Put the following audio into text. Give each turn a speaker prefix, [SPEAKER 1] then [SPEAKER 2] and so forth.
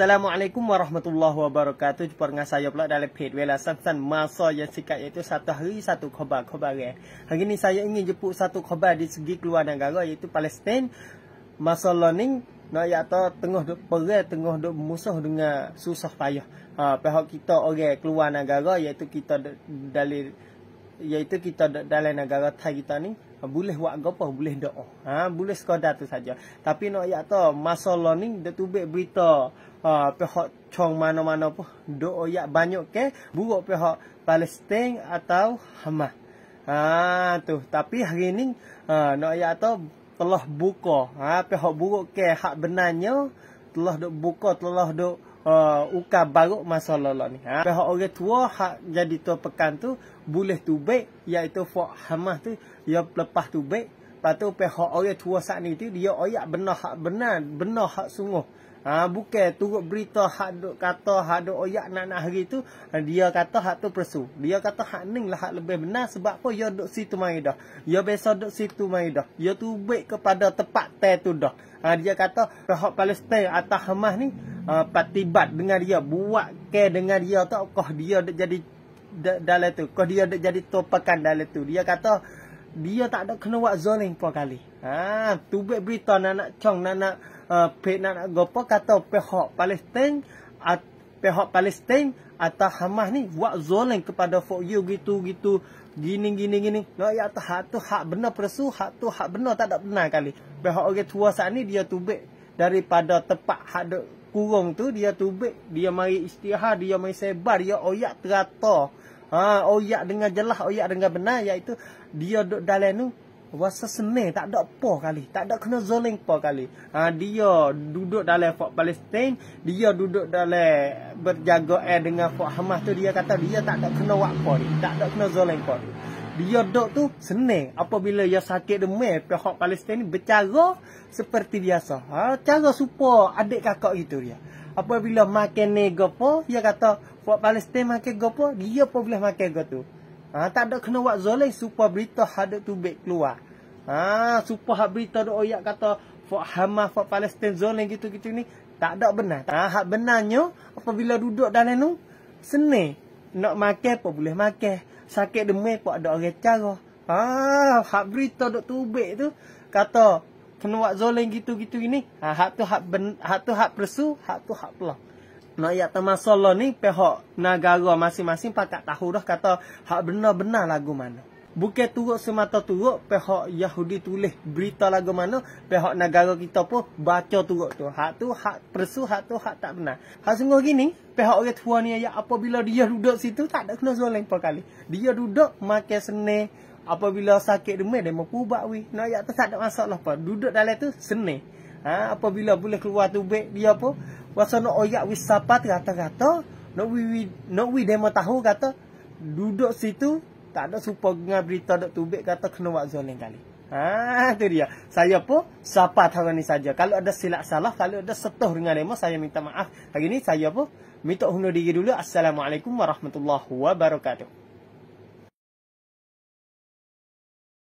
[SPEAKER 1] Assalamualaikum warahmatullahi wabarakatuh. Jumpa dengan saya pula dalam page Wela Samsan Masa yang sikat iaitu satu hari satu khabar khabar. Ya. Eh. Hari ini saya ingin jemput satu khabar di segi keluar negara iaitu Palestin masa learning nak no, ya atau tengah duk perang tengah duk musuh dengan susah payah. Ha, pihak kita orang okay, keluar negara iaitu kita dari iaitu kita dalam negara Thai kita ni boleh buat apa boleh doa ha boleh sekadar tu saja tapi nak ya to masalah ni dia tu berita ha pihak chong mana-mana pun doa ya banyak ke buruk pihak Palestin atau Hamas ha tu tapi hari ni ha nak ya to telah buka ha pihak buruk ke hak benarnya telah dok buka telah dok do uh, uka baru masa lolo ni. Ha? Pihak orang tua hak jadi tua pekan tu boleh tubek iaitu Fok Hamah tu dia lepas tubek. Lepas tu pihak orang tua saat ni tu dia oyak benar hak benar, benar hak sungguh. Ha, bukan turut berita hak duk kata hak duk oyak nak nak hari tu ha, dia kata hak tu persu dia kata hak ning lah hak lebih benar sebab apa dia duk situ mai dah dia biasa duk situ mai dia tu baik kepada tempat teh tu dah ha, dia kata pihak Palestin atas Hamas ni uh, ah, patibat dengan dia buat ke dengan dia tak kah dia jadi dalam tu kah dia jadi topakan dalam tu dia kata dia tak ada kena buat zoning pun kali ha tubek berita nak nak cong nak nak ah, pe nak nak gopo kata pehok Palestin at pehok Palestin atau hamah ni buat zoning kepada for you gitu gitu gini gini gini no ya tu hak tu hak benar persu hak tu hak benar tak ada benar kali pehok orang tua saat ni dia tubek daripada tempat hak kurung tu dia tubik dia mari istihar dia mai sebar dia oyak terata ha oyak dengan jelas oyak dengan benar iaitu dia duk dalam tu wasa seni, tak ada apa kali tak ada kena zoling apa kali ha dia duduk dalam fort palestin dia duduk dalam berjaga eh dengan fort hamas tu dia kata dia tak ada kena apa ni tak ada kena zoling apa dia dok tu seneng. apabila dia sakit demam pihak Palestin ni bercara seperti biasa ha cara supa adik kakak gitu dia apabila makan ni gapo dia kata buat Palestin makan gapo dia pun boleh makan gapo tu ha tak ada kena buat zalim supa berita ada tu baik keluar ha supa hak berita dok oyak kata buat Hamas buat Palestin zalim gitu-gitu ni tak ada benar ha hak benarnya apabila duduk dalam tu seneng nak makan apa boleh makan sakit demi pun ada orang cara. ah hak berita dok tubik tu kata kena buat zoleng gitu-gitu ini. Ha, hak tu hak ben, hak tu hak persu, hak tu hak pula. Nak ayat termasalah ni pihak negara masing-masing pakat tahu dah kata hak benar-benar lagu mana. Bukan turut semata turut pihak Yahudi tulis berita lagu mana pihak negara kita pun baca turut tu. Hak tu hak persu hak tu hak tak benar. Hak sungguh gini pihak orang tua ni ayat apabila dia duduk situ tak ada kena zolim per kali. Dia duduk makan seni apabila sakit demam dia mampu ubat weh. Nak ayat tu tak ada masalah apa. Duduk dalam tu seni. Ha, apabila boleh keluar tu baik dia pun Masa nak oyak wisapat rata-rata Nak wih, nak wih demo tahu kata Duduk situ tak ada supaya dengan berita Dr. Tubik kata kena buat zoning kali. Ha, tu dia. Saya pun siapa tahu ni saja. Kalau ada silap salah, kalau ada setuh dengan demo, saya minta maaf. Hari ini saya pun minta undur diri dulu. Assalamualaikum warahmatullahi wabarakatuh.